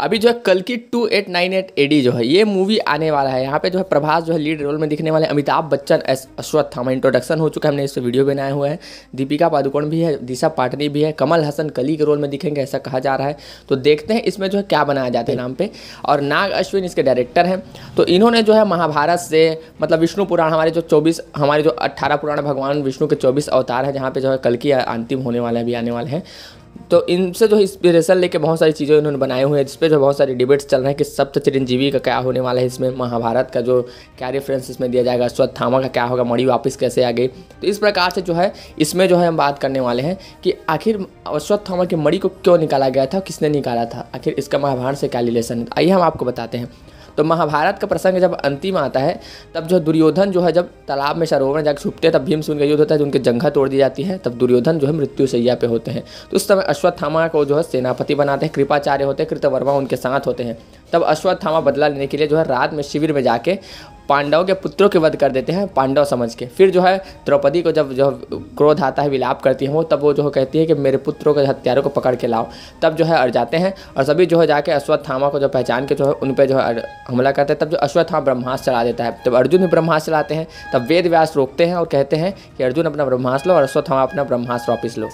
अभी जो है कल की two eight nine eight AD जो है ये मूवी आने वाला है यहाँ पे जो है प्रभास जो है लीड रोल में दिखने वाले अमिताभ बच्चन एस अश्वत्थामा इंट्रोडक्शन हो चुका है हमने इस वीडियो बनाया हुआ है दीपिका पादुकोण भी है दिशा पाटनी भी है कमल हसन कली के रोल में दिखेंगे ऐसा कहा जा रहा है तो देखते हैं इसमें जो है क्या बनाया जाता है नाम पर और नाग अश्विन इसके डायरेक्टर हैं तो इन्होंने जो है महाभारत से मतलब विष्णु पुराण हमारे जो चौबीस हमारे जो अट्ठारह पुराण भगवान विष्णु के चौबीस अवतार है जहाँ पर जो है कल की अंतिम होने वाले अभी आने वाले हैं तो इनसे जो इंस्पिरेशन लेके बहुत सारी चीज़ें इन्होंने बनाए हुए हैं जिसपे जो बहुत सारे डिबेट्स चल रहे हैं कि सप्त चिरंजीवी का क्या होने वाला है इसमें महाभारत का जो क्या रेफरेंस इसमें दिया जाएगा स्वत्थामा का क्या होगा मणि वापस कैसे आ गई तो इस प्रकार से जो है इसमें जो है हम बात करने वाले हैं कि आखिर अश्वत्थामा की मणि को क्यों निकाला गया था किसने निकाला था आखिर इसका महाभारत से क्या रिलेशन है आइए हम आपको बताते हैं तो महाभारत का प्रसंग जब अंतिम आता है तब जो दुर्योधन जो है जब तालाब में सरोवर में जाकर छुपते हैं तब भीम का युद्ध होता है जो तो उनके जंघा तोड़ दी जाती है तब दुर्योधन जो है मृत्यु सैया पे होते हैं तो उस समय अश्वत्थामा को जो है सेनापति बनाते हैं कृपाचार्य होते हैं कृतवर्मा उनके साथ होते हैं तब अश्वत्थामा बदला लेने के लिए जो है रात में शिविर में जाके पांडवों के पुत्रों के वध कर देते हैं पांडव समझ के फिर जो है द्रौपदी को जब जो क्रोध आता है विलाप करती है वो तब वो जो है कहती है कि मेरे पुत्रों के हत्यारों को पकड़ के लाओ तब जो है अर जाते हैं और सभी जो है जाके अश्वत्थामा को जो पहचान के जो है उन पर जो है हमला करते हैं तब जो अश्वत्थामा ब्रह्मास्त्र चला देता है तब अर्जुन भी ब्रह्मास्त्र चलाते हैं तब वेद व्यास रोकते हैं और कहते हैं कि अर्जुन अपना ब्रह्मास्त्र लो और अश्वत्थामा अपना ब्रह्मास्त्र वापिस लो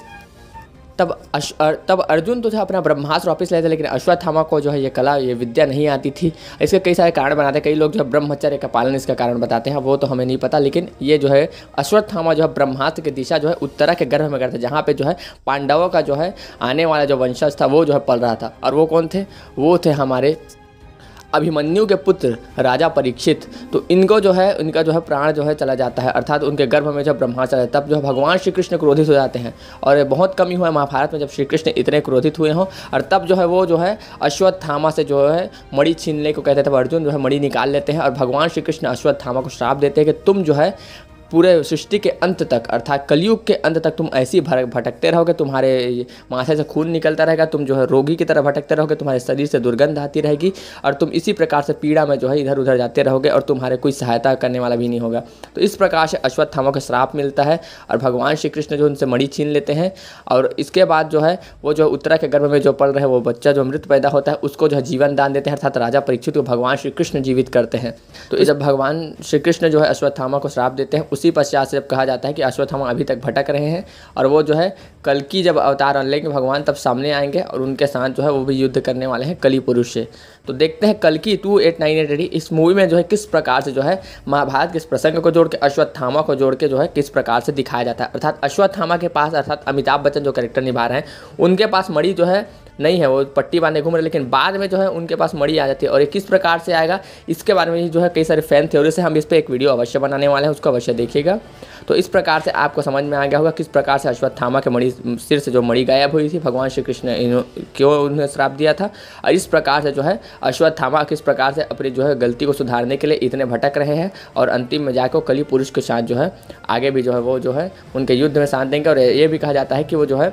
तब अश तब अर्जुन तो था अपना ब्रह्मास्त्र वापस लेते लेकिन अश्वत्थामा को जो है ये कला ये विद्या नहीं आती थी इसके कई सारे कारण बनाते हैं कई लोग जो है ब्रह्मचर्य का पालन इसका कारण बताते हैं वो तो हमें नहीं पता लेकिन ये जो है अश्वत्थामा जो है ब्रह्मास्त्र की दिशा जो है उत्तरा के गर्भ में करते जहाँ पर जो है पांडवों का जो है आने वाला जो वंशज था वो जो है पल रहा था और वो कौन थे वो थे हमारे अभिमन्यु के पुत्र राजा परीक्षित तो इनको जो है इनका जो है प्राण जो है चला जाता है अर्थात उनके गर्भ में जब ब्रह्मा है तब जो है भगवान श्री कृष्ण क्रोधित हो जाते हैं और बहुत कमी हुआ है महाभारत में जब श्री कृष्ण इतने क्रोधित हुए हों और तब जो है वो जो है अश्वत्थामा से जो है मणि छीनने को कहते थे अर्जुन जो है मणि निकाल लेते हैं और भगवान श्री कृष्ण अश्वत्थामा को श्राप देते हैं कि तुम जो है पूरे सृष्टि के अंत तक अर्थात कलयुग के अंत तक तुम ऐसी भटकते रहोगे तुम्हारे माथे से खून निकलता रहेगा तुम जो है रोगी की तरह भटकते रहोगे तुम्हारे शरीर से दुर्गंध आती रहेगी और तुम इसी प्रकार से पीड़ा में जो है इधर उधर जाते रहोगे और तुम्हारे कोई सहायता करने वाला भी नहीं होगा तो इस प्रकार से अश्वत्थामा को श्राप मिलता है और भगवान श्री कृष्ण जो उनसे मणि छीन लेते हैं और इसके बाद जो है वो जो उत्तरा के गर्भ में जो पल रहे वो बच्चा जो मृत पैदा होता है उसको जो है जीवन दान देते हैं अर्थात राजा परीक्षित को भगवान श्री कृष्ण जीवित करते हैं तो जब भगवान श्री कृष्ण जो है अश्वत्थामा को श्राप देते हैं उसी पश्चात से जब कहा जाता है कि अश्वत्थामा अभी तक भटक रहे हैं और वो जो है कल की जब अवतार लेंगे भगवान तब सामने आएंगे और उनके साथ जो है वो भी युद्ध करने वाले हैं कली पुरुष से तो देखते हैं कल की two eight nine eight AD इस मूवी में जो है किस प्रकार से जो है महाभारत के इस प्रसंग को जोड़ के अश्वत्थामा को जोड़ के जो है किस प्रकार से दिखाया जाता है अर्थात अश्वत्थामा के पास अर्थात अमिताभ बच्चन जो कैरेक्टर निभा रहे हैं उनके पास मणि जो है नहीं है वो पट्टी बांधे घूम रहे लेकिन बाद में जो है उनके पास मड़ी आ जाती है और ये किस प्रकार से आएगा इसके बारे में जो है कई सारे फैन थ्योरी से हम इस पर एक वीडियो अवश्य बनाने वाले हैं उसको अवश्य देखिएगा तो इस प्रकार से आपको समझ में आ गया होगा किस प्रकार से अश्वत्थामा के मणि सिर से जो मणि गायब हुई थी भगवान श्री कृष्ण ने क्यों उन्हें श्राप दिया था और इस प्रकार से जो है अश्वत्थामा किस प्रकार से अपनी जो है गलती को सुधारने के लिए इतने भटक रहे हैं और अंतिम में जाकर कली पुरुष के साथ जो है आगे भी जो है वो जो है उनके युद्ध में साथ देंगे और ये भी कहा जाता है कि वो जो है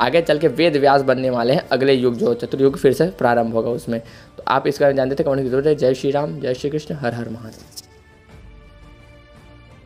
आगे चल के वेद व्यास बनने वाले हैं अगले युग जो चतुर्युग फिर से प्रारंभ होगा उसमें तो आप इसका जानते थे कमेंट जरूरत है जय श्री राम जय श्री कृष्ण हर हर महादेव